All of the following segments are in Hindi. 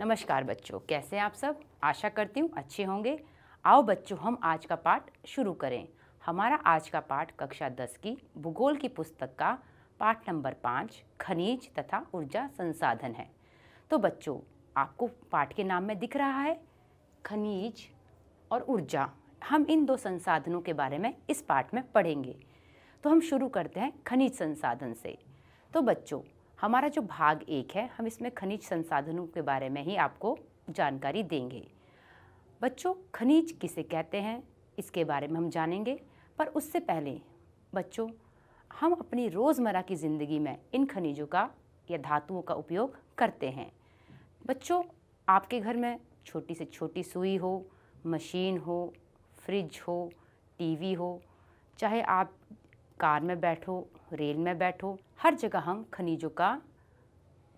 नमस्कार बच्चों कैसे आप सब आशा करती हूँ अच्छे होंगे आओ बच्चों हम आज का पाठ शुरू करें हमारा आज का पाठ कक्षा दस की भूगोल की पुस्तक का पाठ नंबर पाँच खनिज तथा ऊर्जा संसाधन है तो बच्चों आपको पाठ के नाम में दिख रहा है खनिज और ऊर्जा हम इन दो संसाधनों के बारे में इस पाठ में पढ़ेंगे तो हम शुरू करते हैं खनिज संसाधन से तो बच्चों हमारा जो भाग एक है हम इसमें खनिज संसाधनों के बारे में ही आपको जानकारी देंगे बच्चों खनिज किसे कहते हैं इसके बारे में हम जानेंगे पर उससे पहले बच्चों हम अपनी रोज़मर्रा की ज़िंदगी में इन खनिजों का या धातुओं का उपयोग करते हैं बच्चों आपके घर में छोटी से छोटी सुई हो मशीन हो फ्रिज हो टीवी हो चाहे आप कार में बैठो रेल में बैठो हर जगह हम खनिजों का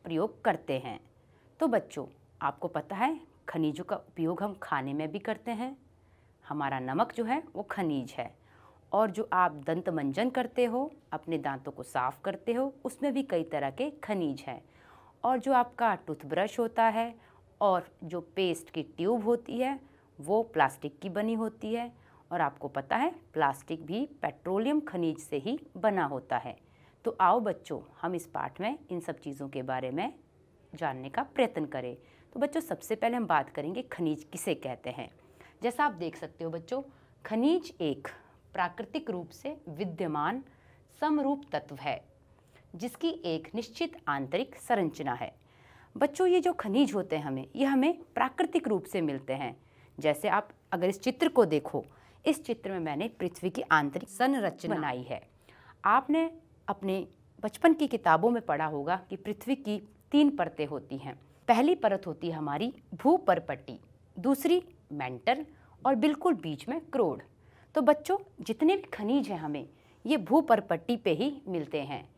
प्रयोग करते हैं तो बच्चों आपको पता है खनिजों का उपयोग हम खाने में भी करते हैं हमारा नमक जो है वो खनिज है और जो आप दंत मंजन करते हो अपने दांतों को साफ़ करते हो उसमें भी कई तरह के खनिज हैं और जो आपका टूथब्रश होता है और जो पेस्ट की ट्यूब होती है वो प्लास्टिक की बनी होती है और आपको पता है प्लास्टिक भी पेट्रोलियम खनिज से ही बना होता है तो आओ बच्चों हम इस पाठ में इन सब चीज़ों के बारे में जानने का प्रयत्न करें तो बच्चों सबसे पहले हम बात करेंगे खनिज किसे कहते हैं जैसा आप देख सकते हो बच्चों खनिज एक प्राकृतिक रूप से विद्यमान समरूप तत्व है जिसकी एक निश्चित आंतरिक संरचना है बच्चों ये जो खनिज होते हैं हमें ये हमें प्राकृतिक रूप से मिलते हैं जैसे आप अगर इस चित्र को देखो इस चित्र में मैंने पृथ्वी की आंतरिक संरचना बनाई है आपने अपने बचपन की किताबों में पढ़ा होगा कि पृथ्वी की तीन परतें होती हैं पहली परत होती है हमारी भूपरपट्टी दूसरी मेंटल और बिल्कुल बीच में क्रोड तो बच्चों जितने भी खनिज हैं हमें ये भूपरपट्टी पे ही मिलते हैं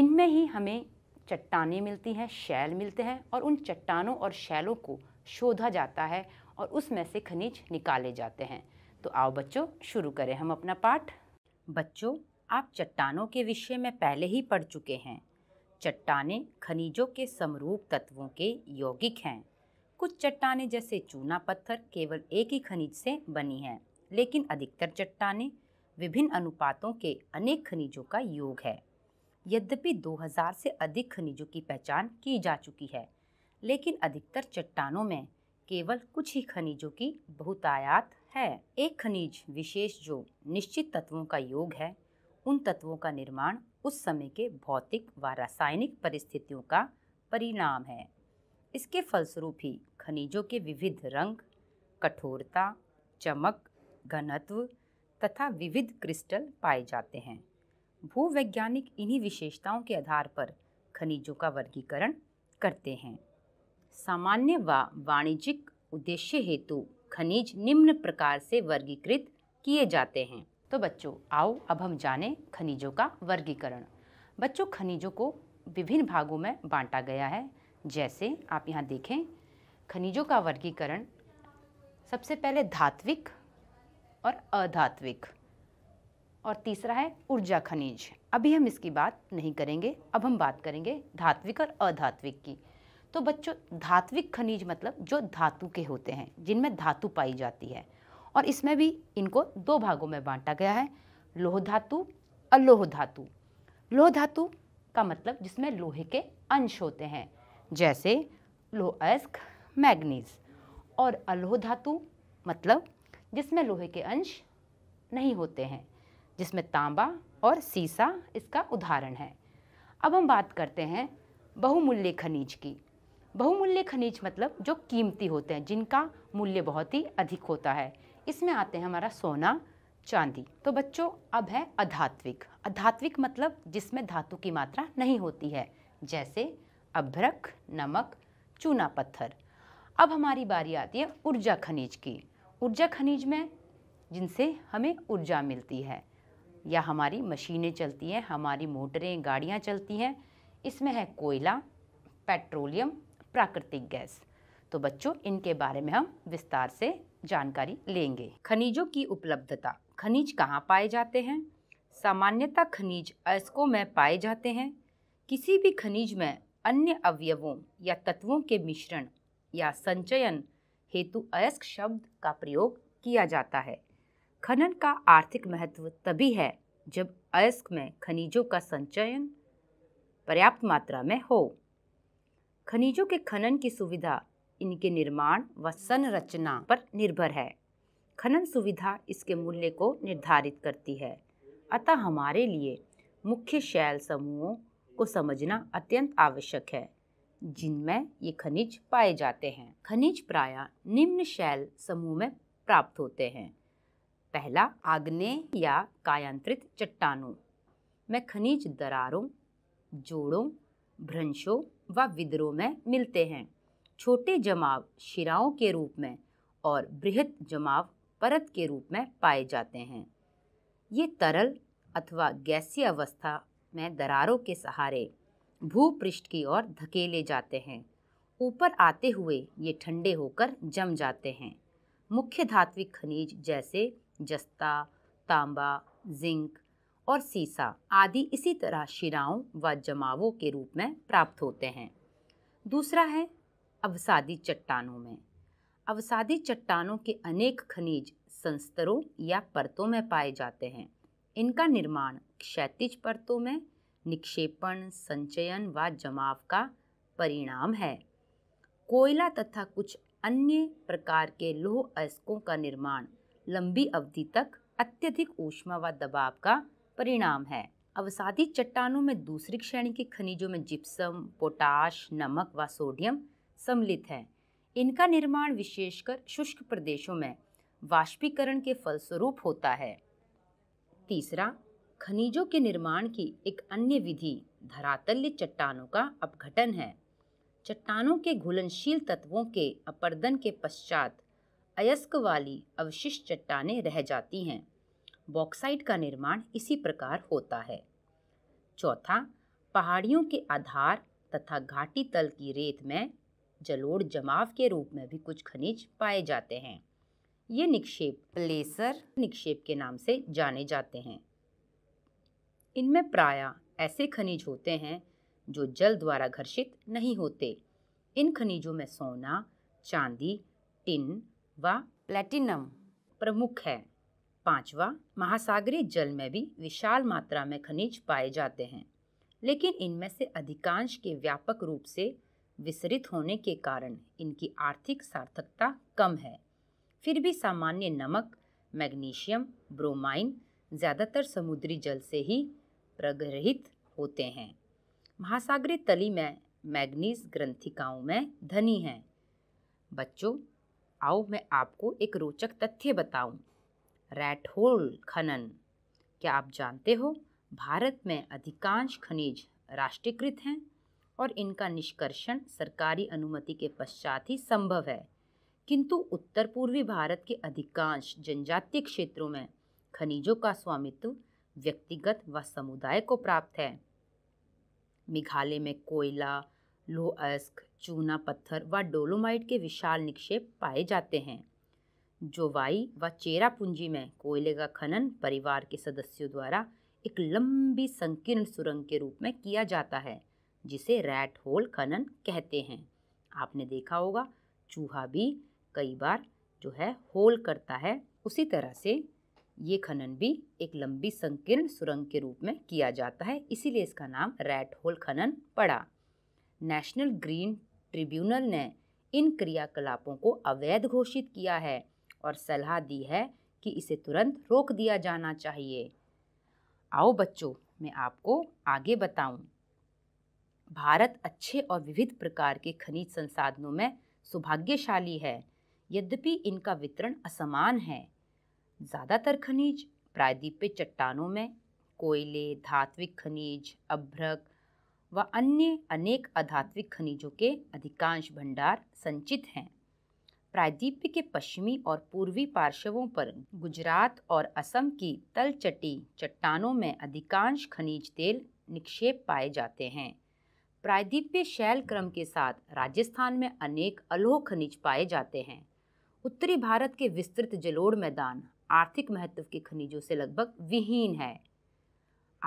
इनमें ही हमें चट्टानें मिलती हैं शैल मिलते हैं और उन चट्टानों और शैलों को शोधा जाता है और उसमें से खनिज निकाले जाते हैं तो आओ बच्चों शुरू करें हम अपना पाठ बच्चों आप चट्टानों के विषय में पहले ही पढ़ चुके हैं चट्टाने खनिजों के समरूप तत्वों के यौगिक हैं कुछ चट्टाने जैसे चूना पत्थर केवल एक ही खनिज से बनी हैं लेकिन अधिकतर चट्टाने विभिन्न अनुपातों के अनेक खनिजों का योग है यद्यपि 2000 से अधिक खनिजों की पहचान की जा चुकी है लेकिन अधिकतर चट्टानों में केवल कुछ ही खनिजों की बहुतायात है एक खनिज विशेष जो निश्चित तत्वों का योग है उन तत्वों का निर्माण उस समय के भौतिक व रासायनिक परिस्थितियों का परिणाम है इसके फलस्वरूप ही खनिजों के विविध रंग कठोरता चमक घनत्व तथा विविध क्रिस्टल पाए जाते हैं भूवैज्ञानिक इन्हीं विशेषताओं के आधार पर खनिजों का वर्गीकरण करते हैं सामान्य व वा वाणिज्यिक उद्देश्य हेतु खनिज निम्न प्रकार से वर्गीकृत किए जाते हैं तो बच्चों आओ अब हम जानें खनिजों का वर्गीकरण बच्चों खनिजों को विभिन्न भागों में बांटा गया है जैसे आप यहाँ देखें खनिजों का वर्गीकरण सबसे पहले धात्विक और अधात्विक और तीसरा है ऊर्जा खनिज अभी हम इसकी बात नहीं करेंगे अब हम बात करेंगे धात्विक और अधात्विक की तो बच्चों धात्विक खनिज मतलब जो धातु के होते हैं जिनमें धातु पाई जाती है और इसमें भी इनको दो भागों में बांटा गया है लोह धातु अलोह धातु लोह धातु का मतलब जिसमें लोहे के अंश होते हैं जैसे लोह अयस्क मैग्नीज और अलोह धातु मतलब जिसमें लोहे के अंश नहीं होते हैं जिसमें तांबा और सीसा इसका उदाहरण है अब हम बात करते हैं बहुमूल्य खनिज की बहुमूल्य खनिज मतलब जो कीमती होते हैं जिनका मूल्य बहुत ही अधिक होता है इसमें आते हैं हमारा सोना चांदी तो बच्चों अब है अधात्विक अधात्विक मतलब जिसमें धातु की मात्रा नहीं होती है जैसे अभ्रक नमक चूना पत्थर अब हमारी बारी आती है ऊर्जा खनिज की ऊर्जा खनिज में जिनसे हमें ऊर्जा मिलती है या हमारी मशीनें चलती हैं हमारी मोटरें गाड़ियाँ चलती हैं इसमें है कोयला पेट्रोलियम प्राकृतिक गैस तो बच्चों इनके बारे में हम विस्तार से जानकारी लेंगे खनिजों की उपलब्धता खनिज कहाँ पाए जाते हैं सामान्यतः खनिज अयस्कों में पाए जाते हैं किसी भी खनिज में अन्य अवयवों या तत्वों के मिश्रण या संचयन हेतु अयस्क शब्द का प्रयोग किया जाता है खनन का आर्थिक महत्व तभी है जब अयस्क में खनिजों का संचयन पर्याप्त मात्रा में हो खनिजों के खनन की सुविधा इनके निर्माण व संरचना पर निर्भर है खनन सुविधा इसके मूल्य को निर्धारित करती है अतः हमारे लिए मुख्य शैल समूहों को समझना अत्यंत आवश्यक है जिनमें ये खनिज पाए जाते हैं खनिज प्राय निम्न शैल समूह में प्राप्त होते हैं पहला आग्ने या कायांत्रित चट्टानों में खनिज दरारों जोड़ों भ्रंशों व विद्रोह में मिलते हैं छोटे जमाव शिराओं के रूप में और बृहद जमाव परत के रूप में पाए जाते हैं ये तरल अथवा गैसीय अवस्था में दरारों के सहारे भूपृष्ठ की ओर धकेले जाते हैं ऊपर आते हुए ये ठंडे होकर जम जाते हैं मुख्य धात्विक खनिज जैसे जस्ता तांबा जिंक और सीसा आदि इसी तरह शिराओं व जमावों के रूप में प्राप्त होते हैं दूसरा है अवसादी चट्टानों में अवसादी चट्टानों के अनेक खनिज संस्तरों या परतों में पाए जाते हैं इनका निर्माण क्षैतिज परतों में निक्षेपण संचयन व जमाव का परिणाम है कोयला तथा कुछ अन्य प्रकार के लोह अयस्कों का निर्माण लंबी अवधि तक अत्यधिक ऊष्मा व दबाव का परिणाम है अवसादी चट्टानों में दूसरी श्रेणी के खनिजों में जिप्सम पोटाश नमक व सोडियम सम्मिलित है इनका निर्माण विशेषकर शुष्क प्रदेशों में वाष्पीकरण के फलस्वरूप होता है तीसरा खनिजों के निर्माण की एक अन्य विधि धरातल्य चट्टानों का अपघटन है चट्टानों के घुलनशील तत्वों के अपर्दन के पश्चात अयस्क वाली अवशिष्ट चट्टानें रह जाती हैं बॉक्साइट का निर्माण इसी प्रकार होता है चौथा पहाड़ियों के आधार तथा घाटी तल की रेत में जलोड़ जमाव के रूप में भी कुछ खनिज पाए जाते हैं ये निक्षेप प्लेसर निक्षेप के नाम से जाने जाते हैं इनमें प्राय ऐसे खनिज होते हैं जो जल द्वारा घर्षित नहीं होते इन खनिजों में सोना चांदी टिन व प्लेटिनम प्रमुख है पांचवा महासागरीय जल में भी विशाल मात्रा में खनिज पाए जाते हैं लेकिन इनमें से अधिकांश के व्यापक रूप से विसरित होने के कारण इनकी आर्थिक सार्थकता कम है फिर भी सामान्य नमक मैग्नीशियम ब्रोमाइन ज़्यादातर समुद्री जल से ही प्रगृहित होते हैं महासागरीय तली में मैग्नीज ग्रंथिकाओं में धनी हैं बच्चों आओ मैं आपको एक रोचक तथ्य बताऊं। रैट होल खनन क्या आप जानते हो भारत में अधिकांश खनिज राष्ट्रीयकृत हैं और इनका निष्कर्षण सरकारी अनुमति के पश्चात ही संभव है किंतु उत्तर पूर्वी भारत के अधिकांश जनजातीय क्षेत्रों में खनिजों का स्वामित्व व्यक्तिगत व समुदाय को प्राप्त है मेघालय में कोयला लोहअस्क चूना पत्थर व डोलोमाइट के विशाल निक्षेप पाए जाते हैं जो वाई व चेरा पूंजी में कोयले का खनन परिवार के सदस्यों द्वारा एक लंबी संकीर्ण सुरंग के रूप में किया जाता है जिसे रैट होल खनन कहते हैं आपने देखा होगा चूहा भी कई बार जो है होल करता है उसी तरह से ये खनन भी एक लंबी संकीर्ण सुरंग के रूप में किया जाता है इसीलिए इसका नाम रैट होल खनन पड़ा नेशनल ग्रीन ट्रिब्यूनल ने इन क्रियाकलापों को अवैध घोषित किया है और सलाह दी है कि इसे तुरंत रोक दिया जाना चाहिए आओ बच्चों मैं आपको आगे बताऊं। भारत अच्छे और विविध प्रकार के खनिज संसाधनों में सौभाग्यशाली है यद्यपि इनका वितरण असमान है ज़्यादातर खनिज प्रायद्वीपीय चट्टानों में कोयले धात्विक खनिज अभ्रक व अन्य अनेक अधात्विक खनिजों के अधिकांश भंडार संचित हैं प्रायद्वीप के पश्चिमी और पूर्वी पार्श्वों पर गुजरात और असम की तलचटी चट्टानों में अधिकांश खनिज तेल निक्षेप पाए जाते हैं प्रायद्वीप शैल क्रम के साथ राजस्थान में अनेक अलोह खनिज पाए जाते हैं उत्तरी भारत के विस्तृत जलोढ़ मैदान आर्थिक महत्व के खनिजों से लगभग विहीन है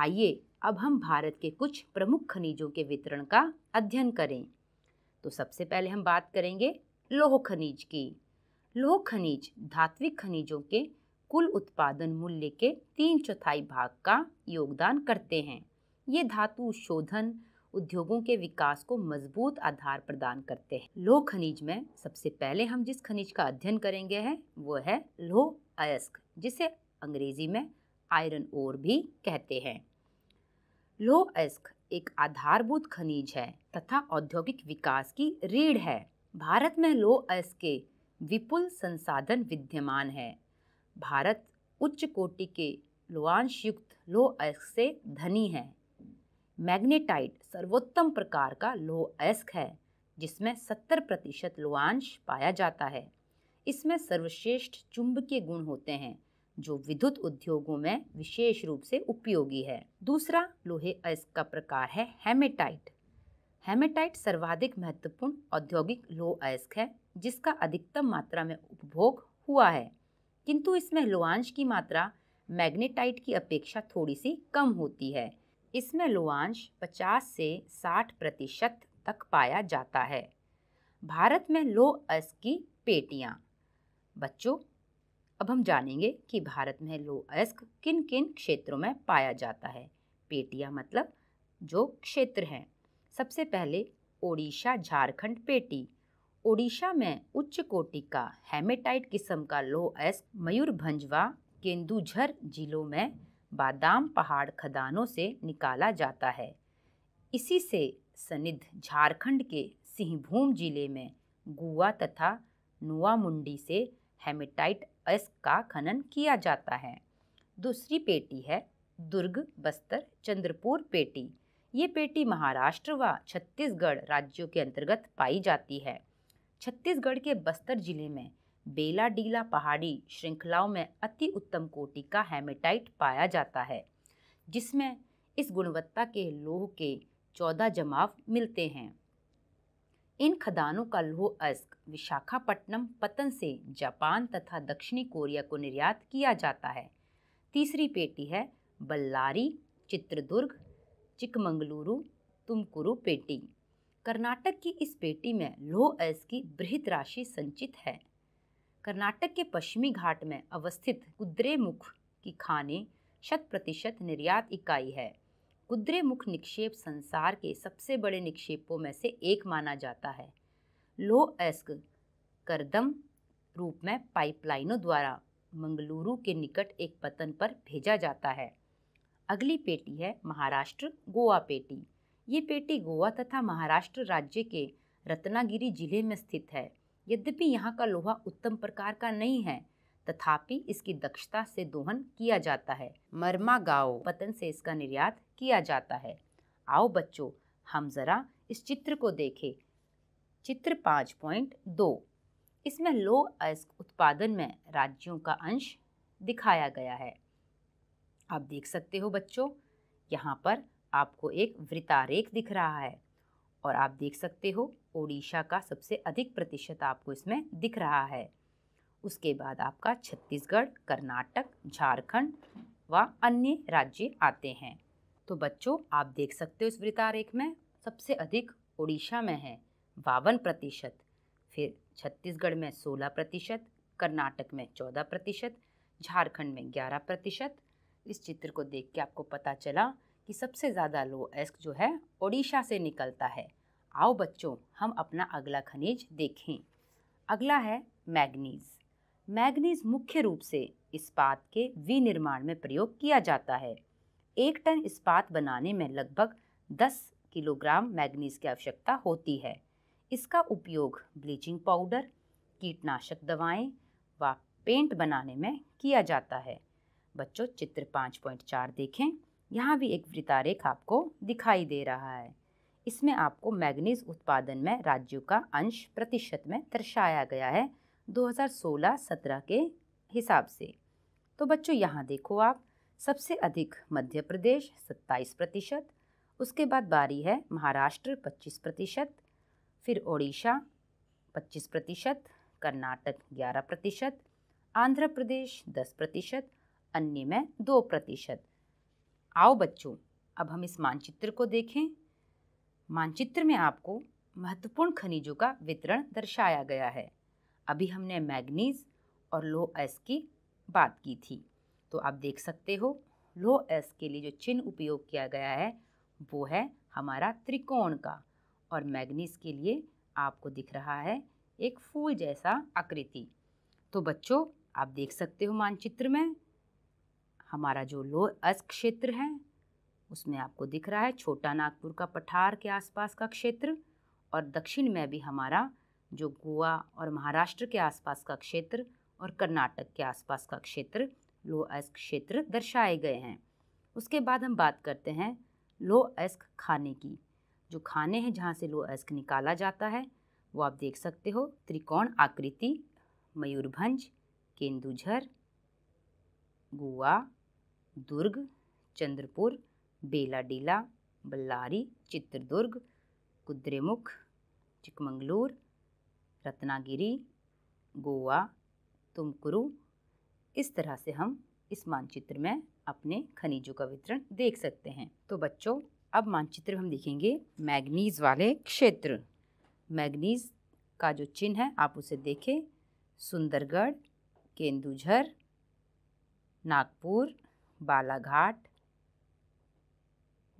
आइए अब हम भारत के कुछ प्रमुख खनिजों के वितरण का अध्ययन करें तो सबसे पहले हम बात करेंगे लोह खनिज की लोह खनिज धात्विक खनिजों के कुल उत्पादन मूल्य के तीन चौथाई भाग का योगदान करते हैं ये धातु शोधन उद्योगों के विकास को मजबूत आधार प्रदान करते हैं लोह खनिज में सबसे पहले हम जिस खनिज का अध्ययन करेंगे है वो है लोह अयस्क जिसे अंग्रेजी में आयरन ओर भी कहते हैं लोह अयस्क एक आधारभूत खनिज है तथा औद्योगिक विकास की रीढ़ है भारत में लो अयस के विपुल संसाधन विद्यमान है भारत उच्च कोटि के लोहांश युक्त लो अयस्क से धनी है मैग्नेटाइट सर्वोत्तम प्रकार का लो अयस्क है जिसमें 70 प्रतिशत लोआंश पाया जाता है इसमें सर्वश्रेष्ठ चुंबकीय गुण होते हैं जो विद्युत उद्योगों में विशेष रूप से उपयोगी है दूसरा लोहे अयस्क का प्रकार है हेमेटाइट हेमेटाइट सर्वाधिक महत्वपूर्ण औद्योगिक लोह अयस्क है जिसका अधिकतम मात्रा में उपभोग हुआ है किंतु इसमें लोहांश की मात्रा मैग्नेटाइट की अपेक्षा थोड़ी सी कम होती है इसमें लोहांश 50 से 60 प्रतिशत तक पाया जाता है भारत में लोह अयस्क की पेटियाँ बच्चों अब हम जानेंगे कि भारत में लोह अयस्क किन किन क्षेत्रों में पाया जाता है पेटियाँ मतलब जो क्षेत्र हैं सबसे पहले ओडिशा झारखंड पेटी ओडिशा में उच्च कोटि का हेमेटाइट किस्म का लो एस्क मयूरभंजवा केंदुझर जिलों में बादाम पहाड़ खदानों से निकाला जाता है इसी से सनिध झारखंड के सिंहभूम जिले में गुआ तथा नुआमुंडी से हेमेटाइट अयस्क का खनन किया जाता है दूसरी पेटी है दुर्ग बस्तर चंद्रपुर पेटी ये पेटी महाराष्ट्र व छत्तीसगढ़ राज्यों के अंतर्गत पाई जाती है छत्तीसगढ़ के बस्तर जिले में बेला डीला पहाड़ी श्रृंखलाओं में अति उत्तम कोटि का हेमेटाइट पाया जाता है जिसमें इस गुणवत्ता के लोह के चौदह जमाव मिलते हैं इन खदानों का लोह अस्क विशाखापट्टनम पतन से जापान तथा दक्षिणी कोरिया को निर्यात किया जाता है तीसरी पेटी है बल्लारी चित्रदुर्ग चिकमंगलुरु तुमकुरु पेटी कर्नाटक की इस पेटी में लोह अयस की बृहत राशि संचित है कर्नाटक के पश्चिमी घाट में अवस्थित कुद्रेमुख की खाने शत प्रतिशत निर्यात इकाई है कुद्रेमुख निक्षेप संसार के सबसे बड़े निक्षेपों में से एक माना जाता है लोह अयस्क करदम रूप में पाइपलाइनों द्वारा मंगलुरु के निकट एक पतन पर भेजा जाता है अगली पेटी है महाराष्ट्र गोवा पेटी ये पेटी गोवा तथा महाराष्ट्र राज्य के रत्नागिरी जिले में स्थित है यद्यपि यहाँ का लोहा उत्तम प्रकार का नहीं है तथापि इसकी दक्षता से दोहन किया जाता है मरमा गाओ पतन से इसका निर्यात किया जाता है आओ बच्चों हम जरा इस चित्र को देखें चित्र पाँच पॉइंट दो इसमें लो अयस्क उत्पादन में राज्यों का अंश दिखाया गया है आप देख सकते हो बच्चों यहाँ पर आपको एक वृतारेख दिख रहा है और आप देख सकते हो ओडिशा का सबसे अधिक प्रतिशत आपको इसमें दिख रहा है उसके बाद आपका छत्तीसगढ़ कर्नाटक झारखंड व अन्य राज्य आते हैं तो बच्चों आप देख सकते हो इस वृतारेख में सबसे अधिक ओडिशा में है बावन प्रतिशत फिर छत्तीसगढ़ में सोलह प्रतिशत कर्नाटक में चौदह प्रतिशत झारखंड में ग्यारह प्रतिशत इस चित्र को देख के आपको पता चला कि सबसे ज़्यादा लो एस्क जो है ओडिशा से निकलता है आओ बच्चों हम अपना अगला खनिज देखें अगला है मैग्नीज मैग्नीज मुख्य रूप से इस्पात के विनिर्माण में प्रयोग किया जाता है एक टन इस्पात बनाने में लगभग 10 किलोग्राम मैग्नीज की आवश्यकता होती है इसका उपयोग ब्लीचिंग पाउडर कीटनाशक दवाएं व पेंट बनाने में किया जाता है बच्चों चित्र पाँच पॉइंट चार देखें यहाँ भी एक वृतारेख आपको दिखाई दे रहा है इसमें आपको मैग्नीज उत्पादन में राज्यों का अंश प्रतिशत में दर्शाया गया है 2016-17 के हिसाब से तो बच्चों यहाँ देखो आप सबसे अधिक मध्य प्रदेश 27 प्रतिशत उसके बाद बारी है महाराष्ट्र 25 प्रतिशत फिर ओडिशा 25 प्रतिशत कर्नाटक 11 प्रतिशत आंध्र प्रदेश 10 प्रतिशत अन्य में दो प्रतिशत आओ बच्चों अब हम इस मानचित्र को देखें मानचित्र में आपको महत्वपूर्ण खनिजों का वितरण दर्शाया गया है अभी हमने मैग्नीज और लो एस की बात की थी तो आप देख सकते हो लो एस के लिए जो चिन्ह उपयोग किया गया है वो है हमारा त्रिकोण का और मैग्नीज के लिए आपको दिख रहा है एक फूल जैसा आकृति तो बच्चों आप देख सकते हो मानचित्र में हमारा जो लो अस क्षेत्र है उसमें आपको दिख रहा है छोटा नागपुर का पठार के आसपास का क्षेत्र और दक्षिण में भी हमारा जो गोवा और महाराष्ट्र के आसपास का क्षेत्र और कर्नाटक के आसपास का क्षेत्र लो अस्क क्षेत्र दर्शाए गए हैं उसके बाद हम बात करते हैं लो अस्क खाने की जो खाने हैं जहाँ से लो अस्क निकाला जाता है वो आप देख सकते हो त्रिकोण आकृति मयूरभंज केंदुझर गोवा दुर्ग चंद्रपुर बेलाडीला बल्लारी चित्रदुर्ग कुद्रेमुख चिकमंगलूर रत्नागिरी गोवा तुमकुरु इस तरह से हम इस मानचित्र में अपने खनिजों का वितरण देख सकते हैं तो बच्चों अब मानचित्र हम देखेंगे मैग्नीज वाले क्षेत्र मैग्नीज का जो चिन्ह है आप उसे देखें सुंदरगढ़ केंदुझर नागपुर बालाघाट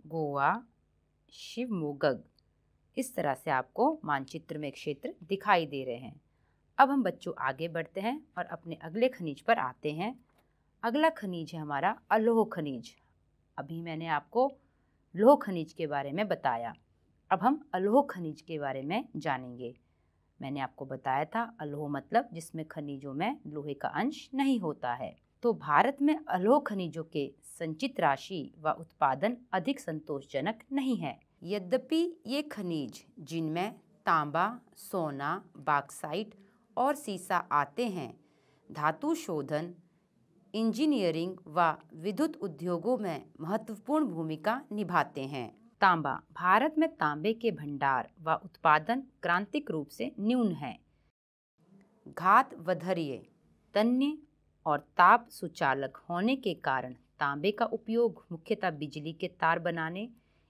गोवा शिवमोगग इस तरह से आपको मानचित्र में क्षेत्र दिखाई दे रहे हैं अब हम बच्चों आगे बढ़ते हैं और अपने अगले खनिज पर आते हैं अगला खनिज है हमारा अलोह खनिज अभी मैंने आपको लोह खनिज के बारे में बताया अब हम अलोह खनिज के बारे में जानेंगे मैंने आपको बताया था अलोह मतलब जिसमें खनिजों में लोहे का अंश नहीं होता है तो भारत में अलोह खनिजों के संचित राशि व उत्पादन अधिक संतोषजनक नहीं है यद्यपि ये खनिज जिनमें तांबा सोना बाक्साइट और सीसा आते हैं धातु शोधन इंजीनियरिंग व विद्युत उद्योगों में महत्वपूर्ण भूमिका निभाते हैं तांबा भारत में तांबे के भंडार व उत्पादन क्रांतिक रूप से न्यून है घात वधर्य तन्य और ताप सुचालक होने के कारण तांबे का उपयोग मुख्यतः बिजली के तार बनाने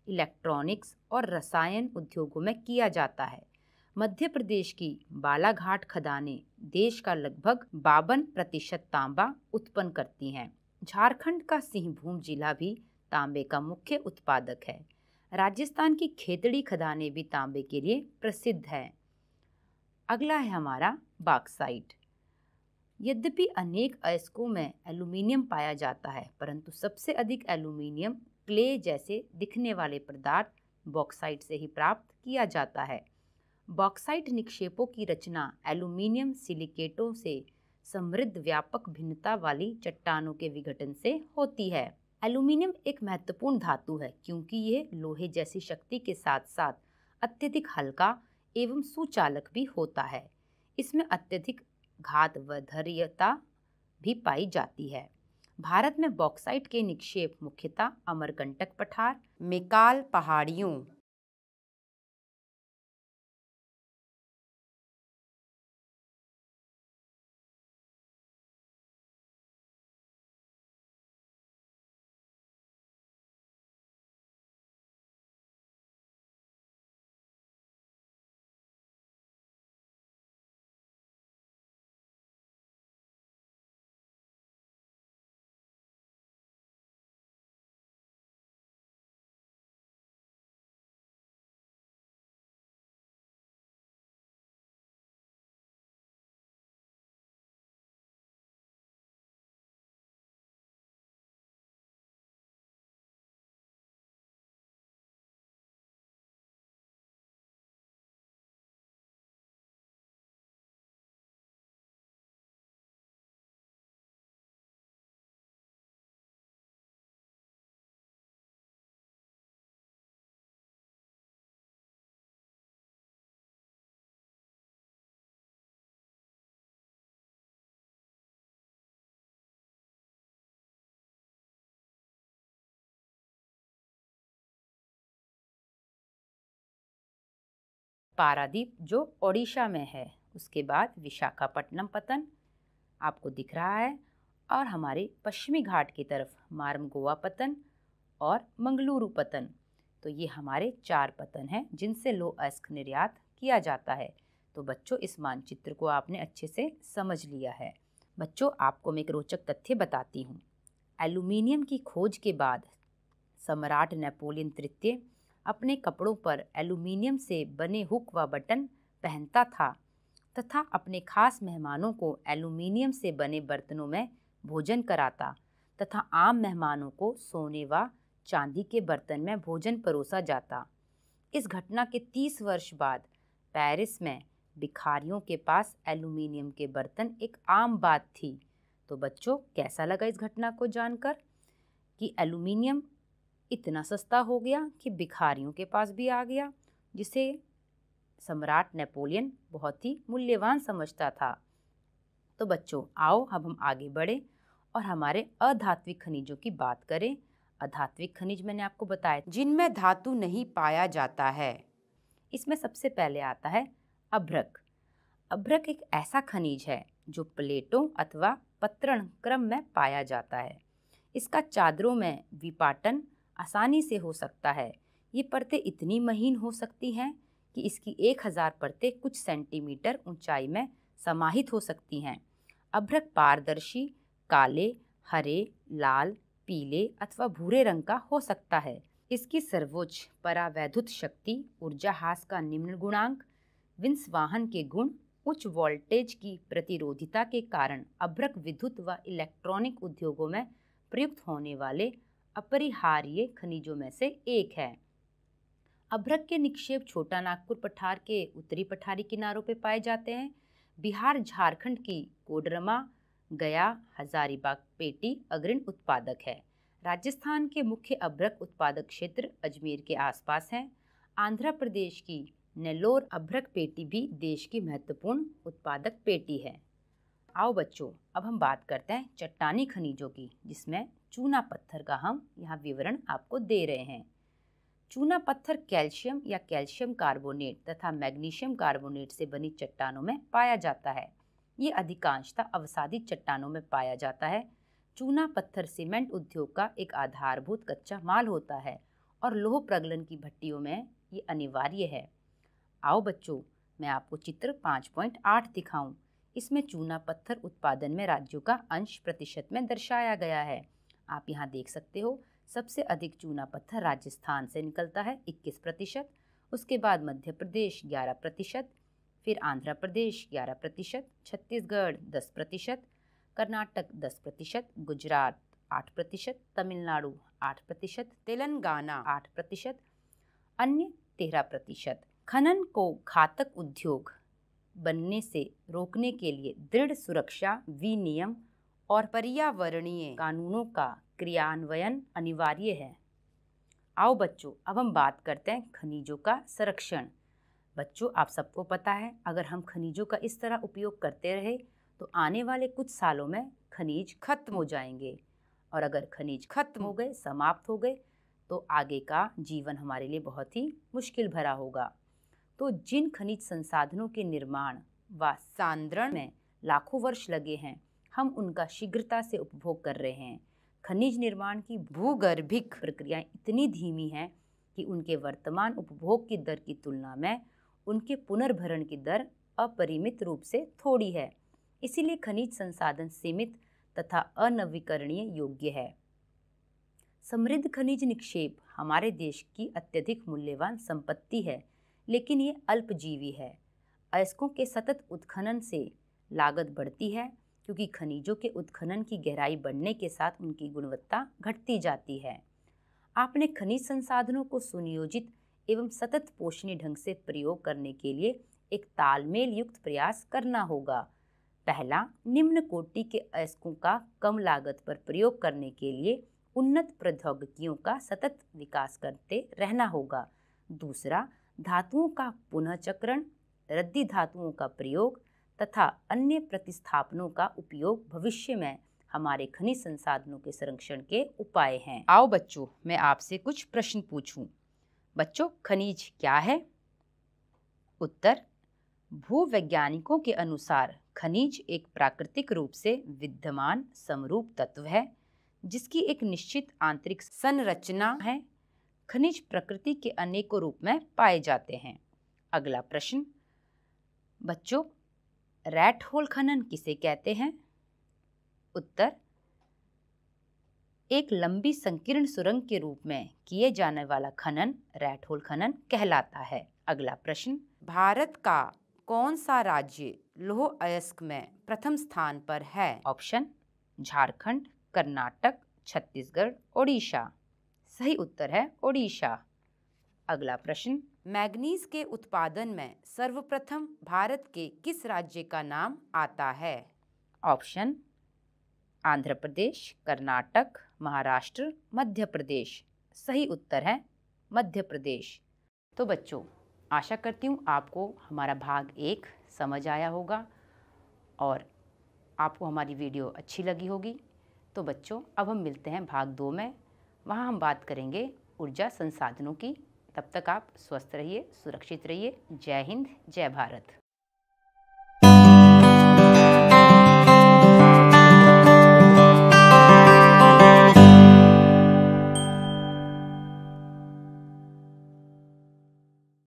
इलेक्ट्रॉनिक्स और रसायन उद्योगों में किया जाता है मध्य प्रदेश की बालाघाट खदानें देश का लगभग बावन प्रतिशत तांबा उत्पन्न करती हैं झारखंड का सिंहभूम जिला भी तांबे का मुख्य उत्पादक है राजस्थान की खेतड़ी खदानें भी तांबे के लिए प्रसिद्ध हैं अगला है हमारा बाक्साइट यद्यपि अनेक अयस्कों में एल्यूमिनियम पाया जाता है परंतु सबसे अधिक एल्यूमिनियम क्ले जैसे दिखने वाले पदार्थ बॉक्साइट से ही प्राप्त किया जाता है बॉक्साइट निक्षेपों की रचना एल्यूमिनियम सिलिकेटों से समृद्ध व्यापक भिन्नता वाली चट्टानों के विघटन से होती है एल्यूमिनियम एक महत्वपूर्ण धातु है क्योंकि यह लोहे जैसी शक्ति के साथ साथ अत्यधिक हल्का एवं सुचालक भी होता है इसमें अत्यधिक घात व धैर्यता भी पाई जाती है भारत में बॉक्साइट के निक्षेप मुख्यतः अमरकंटक पठार मेकाल पहाड़ियों पारादीप जो ओडिशा में है उसके बाद विशाखापट्टनम पतन आपको दिख रहा है और हमारे पश्चिमी घाट की तरफ मार्म गोवा पतन और मंगलुरु पतन तो ये हमारे चार पतन हैं जिनसे लो अस्क निर्यात किया जाता है तो बच्चों इस मानचित्र को आपने अच्छे से समझ लिया है बच्चों आपको मैं एक रोचक तथ्य बताती हूँ एल्यूमिनियम की खोज के बाद सम्राट नेपोलियन तृतीय अपने कपड़ों पर एल्युमिनियम से बने हुक व बटन पहनता था तथा अपने खास मेहमानों को एल्युमिनियम से बने बर्तनों में भोजन कराता तथा आम मेहमानों को सोने व चांदी के बर्तन में भोजन परोसा जाता इस घटना के तीस वर्ष बाद पेरिस में भिखारियों के पास एल्युमिनियम के बर्तन एक आम बात थी तो बच्चों कैसा लगा इस घटना को जानकर कि एल्युमिनियम इतना सस्ता हो गया कि भिखारियों के पास भी आ गया जिसे सम्राट नेपोलियन बहुत ही मूल्यवान समझता था तो बच्चों आओ अब हम आगे बढ़ें और हमारे अधात्विक खनिजों की बात करें अधात्विक खनिज मैंने आपको बताया जिनमें धातु नहीं पाया जाता है इसमें सबसे पहले आता है अभ्रक अभ्रक एक ऐसा खनिज है जो प्लेटों अथवा पत्रण क्रम में पाया जाता है इसका चादरों में विपाटन आसानी से हो सकता है ये परतें इतनी महीन हो सकती हैं कि इसकी एक हज़ार परतें कुछ सेंटीमीटर ऊंचाई में समाहित हो सकती हैं अभ्रक पारदर्शी काले हरे लाल पीले अथवा भूरे रंग का हो सकता है इसकी सर्वोच्च परावैधुत शक्ति ऊर्जा हास का निम्न गुणांक विंस वाहन के गुण उच्च वोल्टेज की प्रतिरोधिता के कारण अभ्रक विद्युत व इलेक्ट्रॉनिक उद्योगों में प्रयुक्त होने वाले अपरिहार्य खनिजों में से एक है अभ्रक के निक्षेप छोटा नागपुर पठार के उत्तरी पठारी किनारों पर पाए जाते हैं बिहार झारखंड की कोडरमा गया हजारीबाग पेटी अग्रिण उत्पादक है राजस्थान के मुख्य अभ्रक उत्पादक क्षेत्र अजमेर के आसपास हैं आंध्र प्रदेश की नेल्लोर अभ्रक पेटी भी देश की महत्वपूर्ण उत्पादक पेटी है आओ बच्चों अब हम बात करते हैं चट्टानी खनिजों की जिसमें चूना पत्थर का हम यहाँ विवरण आपको दे रहे हैं चूना पत्थर कैल्शियम या कैल्शियम कार्बोनेट तथा मैग्नीशियम कार्बोनेट से बनी चट्टानों में पाया जाता है ये अधिकांशतः अवसादित चट्टानों में पाया जाता है चूना पत्थर सीमेंट उद्योग का एक आधारभूत कच्चा माल होता है और लोह प्रगलन की भट्टियों में ये अनिवार्य है आओ बच्चों मैं आपको चित्र पाँच पॉइंट आठ दिखाऊँ इसमें चूना पत्थर उत्पादन में राज्यों का अंश प्रतिशत में दर्शाया गया है आप यहाँ देख सकते हो सबसे अधिक चूना पत्थर राजस्थान से निकलता है 21 प्रतिशत उसके बाद मध्य प्रदेश 11 प्रतिशत फिर आंध्र प्रदेश 11 प्रतिशत छत्तीसगढ़ 10 प्रतिशत कर्नाटक 10 प्रतिशत गुजरात 8 प्रतिशत तमिलनाडु 8 प्रतिशत तेलंगाना 8 प्रतिशत अन्य 13 प्रतिशत खनन को घातक उद्योग बनने से रोकने के लिए दृढ़ सुरक्षा विनियम और पर्यावरणीय कानूनों का क्रियान्वयन अनिवार्य है आओ बच्चों अब हम बात करते हैं खनिजों का संरक्षण बच्चों आप सबको पता है अगर हम खनिजों का इस तरह उपयोग करते रहे तो आने वाले कुछ सालों में खनिज खत्म हो जाएंगे और अगर खनिज खत्म हो गए समाप्त हो गए तो आगे का जीवन हमारे लिए बहुत ही मुश्किल भरा होगा तो जिन खनिज संसाधनों के निर्माण व सांद्रण में लाखों वर्ष लगे हैं हम उनका शीघ्रता से उपभोग कर रहे हैं खनिज निर्माण की भूगर्भिक प्रक्रियाएं इतनी धीमी हैं कि उनके वर्तमान उपभोग की दर की तुलना में उनके पुनर्भरण की दर अपरिमित रूप से थोड़ी है इसीलिए खनिज संसाधन सीमित तथा अनवीकरणीय योग्य है समृद्ध खनिज निक्षेप हमारे देश की अत्यधिक मूल्यवान संपत्ति है लेकिन ये अल्पजीवी है अयस्कों के सतत उत्खनन से लागत बढ़ती है क्योंकि खनिजों के उत्खनन की गहराई बढ़ने के साथ उनकी गुणवत्ता घटती जाती है आपने खनिज संसाधनों को सुनियोजित एवं सतत पोषणीय ढंग से प्रयोग करने के लिए एक तालमेल युक्त प्रयास करना होगा पहला निम्न कोटि के अयस्कों का कम लागत पर प्रयोग करने के लिए उन्नत प्रौद्योगिकियों का सतत विकास करते रहना होगा दूसरा धातुओं का पुनःचक्रण रद्दी धातुओं का प्रयोग तथा अन्य प्रतिस्थापनों का उपयोग भविष्य में हमारे खनिज संसाधनों के संरक्षण के उपाय हैं आओ बच्चों मैं आपसे कुछ प्रश्न पूछूं। बच्चों खनिज क्या है उत्तर भूवैज्ञानिकों के अनुसार खनिज एक प्राकृतिक रूप से विद्यमान समरूप तत्व है जिसकी एक निश्चित आंतरिक संरचना है खनिज प्रकृति के अनेकों रूप में पाए जाते हैं अगला प्रश्न बच्चों रैट होल खनन किसे कहते हैं उत्तर एक लंबी संकीर्ण सुरंग के रूप में किए जाने वाला खनन रैट होल खनन कहलाता है अगला प्रश्न भारत का कौन सा राज्य लोह अयस्क में प्रथम स्थान पर है ऑप्शन झारखंड कर्नाटक छत्तीसगढ़ ओडिशा सही उत्तर है ओडिशा अगला प्रश्न मैग्नीज के उत्पादन में सर्वप्रथम भारत के किस राज्य का नाम आता है ऑप्शन आंध्र प्रदेश कर्नाटक महाराष्ट्र मध्य प्रदेश सही उत्तर है मध्य प्रदेश तो बच्चों आशा करती हूँ आपको हमारा भाग एक समझ आया होगा और आपको हमारी वीडियो अच्छी लगी होगी तो बच्चों अब हम मिलते हैं भाग दो में वहाँ हम बात करेंगे ऊर्जा संसाधनों की तब तक आप स्वस्थ रहिए सुरक्षित रहिए जय हिंद जय भारत